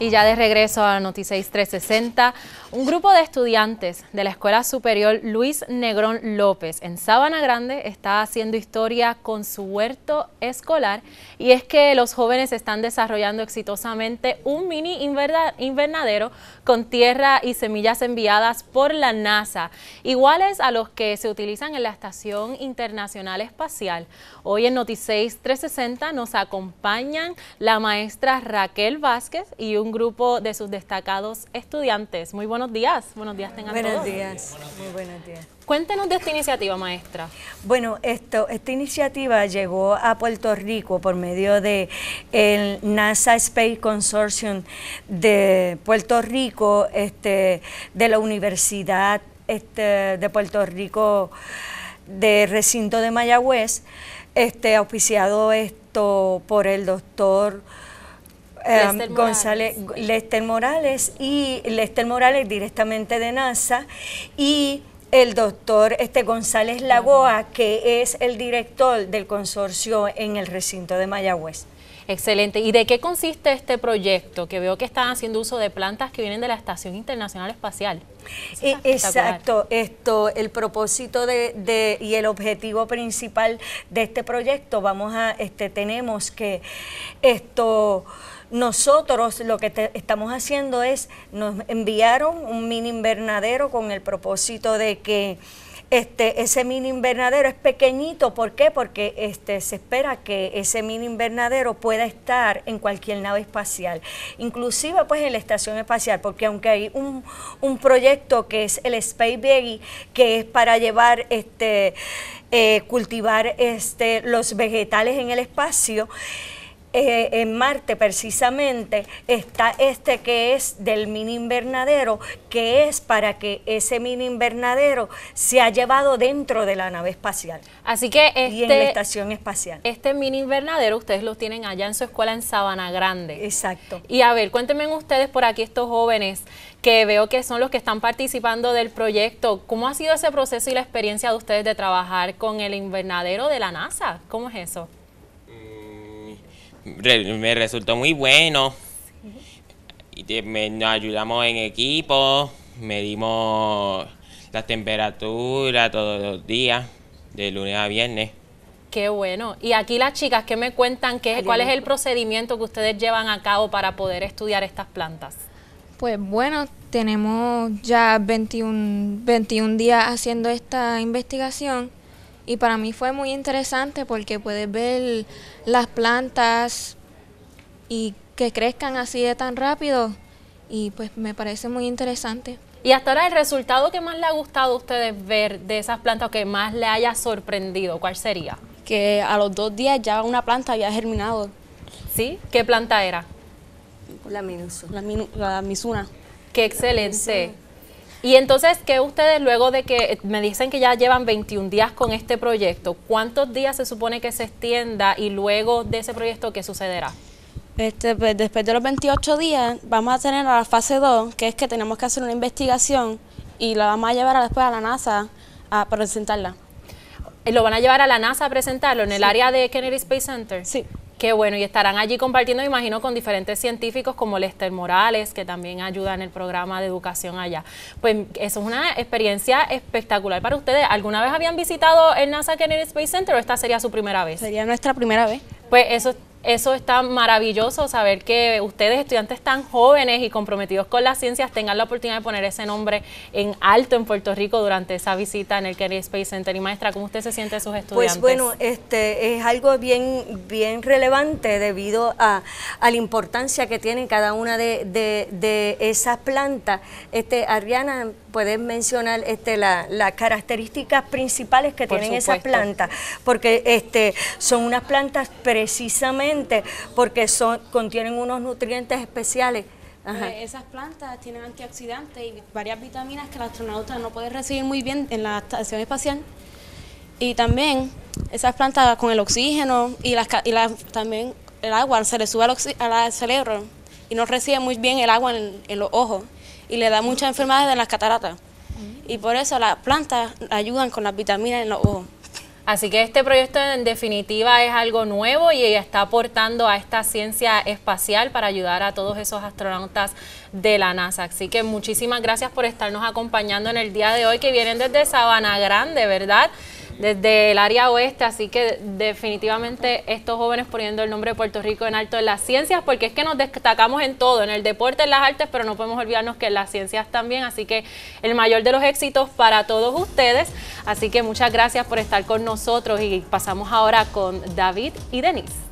Y ya de regreso a Noticias 360, un grupo de estudiantes de la Escuela Superior Luis Negrón López en Sabana Grande está haciendo historia con su huerto escolar y es que los jóvenes están desarrollando exitosamente un mini invernadero con tierra y semillas enviadas por la NASA, iguales a los que se utilizan en la Estación Internacional Espacial. Hoy en Noticias 360 nos acompañan la maestra Raquel Vázquez y un grupo de sus destacados estudiantes. Muy buenos días, buenos días tengan buenos días. Cuéntenos de esta iniciativa, maestra. Bueno, esto, esta iniciativa llegó a Puerto Rico por medio de el NASA Space Consortium de Puerto Rico, este, de la Universidad este, de Puerto Rico de Recinto de Mayagüez, este, auspiciado esto por el doctor Em, Lester González, Lester Morales y Lester Morales directamente de NASA y el doctor este González Lagoa, que es el director del consorcio en el recinto de Mayagüez. Excelente. ¿Y de qué consiste este proyecto? Que veo que están haciendo uso de plantas que vienen de la Estación Internacional Espacial. E, exacto. Esto, el propósito de, y el objetivo principal de este proyecto, vamos a, este, tenemos que esto nosotros lo que estamos haciendo es, nos enviaron un mini invernadero con el propósito de que este, ese mini invernadero es pequeñito, ¿por qué? Porque este, se espera que ese mini invernadero pueda estar en cualquier nave espacial, inclusive pues en la estación espacial, porque aunque hay un, proyecto que es el Space Veggie, que es para llevar este, eh, cultivar este, los vegetales en el espacio, eh, en Marte precisamente está este que es del mini invernadero, que es para que ese mini invernadero se ha llevado dentro de la nave espacial. Así que este, y en la este estación espacial. Este mini invernadero ustedes lo tienen allá en su escuela en Sabana Grande. Exacto. Y a ver, cuéntenme ustedes por aquí estos jóvenes que veo que son los que están participando del proyecto. ¿Cómo ha sido ese proceso y la experiencia de ustedes de trabajar con el invernadero de la NASA? ¿Cómo es eso? me resultó muy bueno. Y me, nos ayudamos en equipo, medimos la temperatura todos los días, de lunes a viernes. Qué bueno. Y aquí las chicas, ¿qué me cuentan? Qué, ¿Cuál es el procedimiento que ustedes llevan a cabo para poder estudiar estas plantas? Pues bueno, tenemos ya 21, 21 días haciendo esta investigación y para mí fue muy interesante porque puedes ver las plantas y que crezcan así de tan rápido y pues me parece muy interesante. Y hasta ahora el resultado que más le ha gustado a ustedes ver de esas plantas o que más le haya sorprendido, ¿cuál sería? Que a los dos días ya una planta había germinado. ¿Sí? ¿Qué planta era? La, misuna. la misuna. Qué excelente. Y entonces, ¿qué ustedes luego de que eh, me dicen que ya llevan 21 días con este proyecto, cuántos días se supone que se extienda y luego de ese proyecto qué sucederá? Este, pues, después de los 28 días vamos a tener la fase 2, que es que tenemos que hacer una investigación y la vamos a llevar después a la NASA a presentarla. ¿Lo van a llevar a la NASA a presentarlo en el área de Kennedy Space Center? Sí. Qué bueno, y estarán allí compartiendo, imagino, con diferentes científicos como Lester Morales, que también ayuda en el programa de educación allá. Pues eso es una experiencia espectacular para ustedes. ¿Alguna vez habían visitado el NASA Kennedy Space Center o esta sería su primera vez? Sería nuestra primera vez. Pues eso eso está maravilloso, saber que ustedes, estudiantes tan jóvenes y comprometidos con las ciencias, tengan la oportunidad de poner ese nombre en alto en Puerto Rico durante esa visita en el Kennedy Space Center. Y maestra, ¿cómo usted se siente sus pues, estudiantes? Pues bueno, este es algo bien, bien relevante debido a, la importancia que tiene cada una de, esas plantas. Este, Ariana, puedes mencionar este, las características principales que tienen esas plantas, porque este, son unas plantas precisamente porque son, contienen unos nutrientes especiales. Pues esas plantas tienen antioxidantes y varias vitaminas que el astronauta no puede recibir muy bien en la estación espacial. Y también esas plantas con el oxígeno y, las, también el agua se le sube al, cerebro y no recibe muy bien el agua en, los ojos y le da muchas enfermedades en las cataratas. Y por eso las plantas ayudan con las vitaminas en los ojos. Así que este proyecto en definitiva es algo nuevo y está aportando a esta ciencia espacial para ayudar a todos esos astronautas de la NASA. Así que muchísimas gracias por estarnos acompañando en el día de hoy que vienen desde Sabana Grande, ¿verdad? desde el área oeste, así que definitivamente estos jóvenes poniendo el nombre de Puerto Rico en alto en las ciencias, porque es que nos destacamos en todo, en el deporte, en las artes, pero no podemos olvidarnos que en las ciencias también, así que el mayor de los éxitos para todos ustedes, así que muchas gracias por estar con nosotros y pasamos ahora con David y Denise.